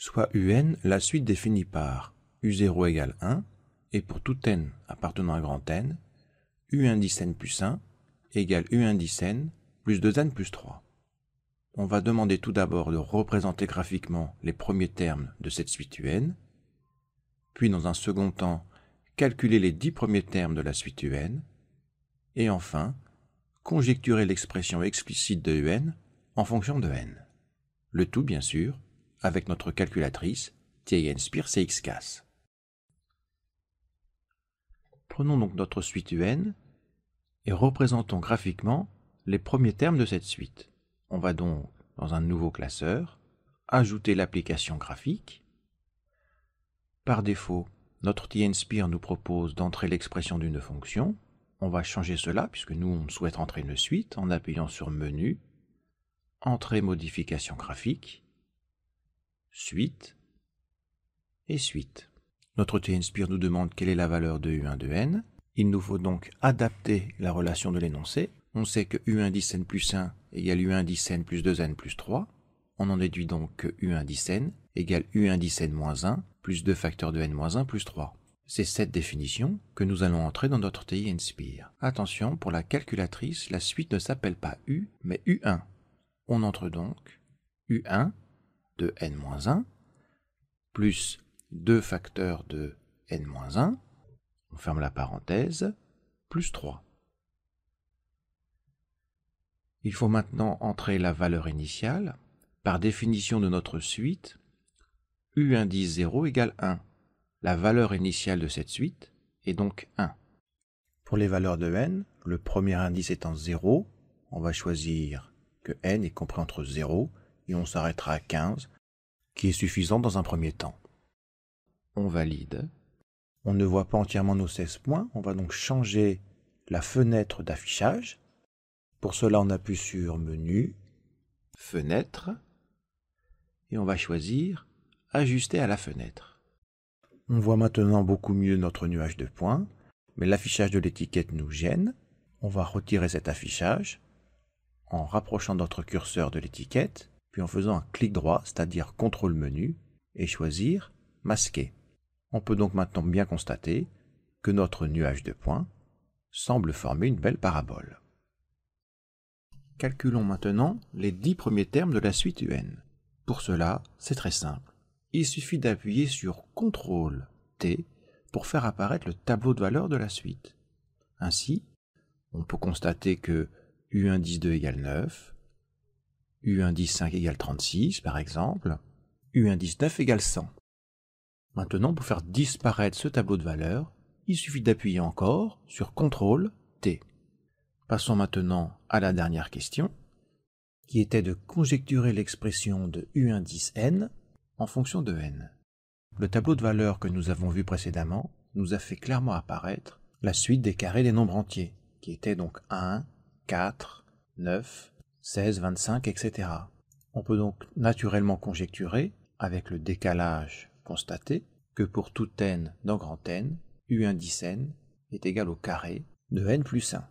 soit un, la suite définie par u0 égale 1, et pour tout n appartenant à grand N, u indice n plus 1 égale u indice n plus 2n plus 3. On va demander tout d'abord de représenter graphiquement les premiers termes de cette suite un, puis dans un second temps, calculer les dix premiers termes de la suite un, et enfin, conjecturer l'expression explicite de un en fonction de n. Le tout, bien sûr, avec notre calculatrice cx CXCAS. Prenons donc notre suite UN et représentons graphiquement les premiers termes de cette suite. On va donc dans un nouveau classeur, ajouter l'application graphique. Par défaut, notre TI-N-SPIRE nous propose d'entrer l'expression d'une fonction. On va changer cela puisque nous on souhaite entrer une suite en appuyant sur Menu, Entrée modification graphique suite et suite. Notre TI inspire nous demande quelle est la valeur de U1 de n. Il nous faut donc adapter la relation de l'énoncé. On sait que U1 10 n plus 1 égale U1 10 n plus 2 n plus 3. On en déduit donc que U1 10 n égale U1 10 n moins 1 plus 2 facteurs de n moins 1 plus 3. C'est cette définition que nous allons entrer dans notre TI Inspire. Attention, pour la calculatrice, la suite ne s'appelle pas U, mais U1. On entre donc U1 de n-1 plus 2 facteurs de n-1, on ferme la parenthèse, plus 3. Il faut maintenant entrer la valeur initiale. Par définition de notre suite, u indice 0 égale 1. La valeur initiale de cette suite est donc 1. Pour les valeurs de n, le premier indice étant 0, on va choisir que n est compris entre 0 et on s'arrêtera à 15, qui est suffisant dans un premier temps. On valide. On ne voit pas entièrement nos 16 points, on va donc changer la fenêtre d'affichage. Pour cela, on appuie sur Menu, Fenêtre, et on va choisir Ajuster à la fenêtre. On voit maintenant beaucoup mieux notre nuage de points, mais l'affichage de l'étiquette nous gêne. On va retirer cet affichage en rapprochant notre curseur de l'étiquette puis en faisant un clic droit, c'est-à-dire contrôle menu, et choisir masquer. On peut donc maintenant bien constater que notre nuage de points semble former une belle parabole. Calculons maintenant les dix premiers termes de la suite UN. Pour cela, c'est très simple. Il suffit d'appuyer sur CTRL T pour faire apparaître le tableau de valeurs de la suite. Ainsi, on peut constater que U1 2 égale 9, U indice 5 égale 36, par exemple. U indice 9 égale 100. Maintenant, pour faire disparaître ce tableau de valeurs, il suffit d'appuyer encore sur CTRL T. Passons maintenant à la dernière question, qui était de conjecturer l'expression de U indice n en fonction de n. Le tableau de valeurs que nous avons vu précédemment nous a fait clairement apparaître la suite des carrés des nombres entiers, qui étaient donc 1, 4, 9, 16, 25, etc. On peut donc naturellement conjecturer, avec le décalage constaté, que pour tout n dans grand N, U indice n est égal au carré de n plus 1.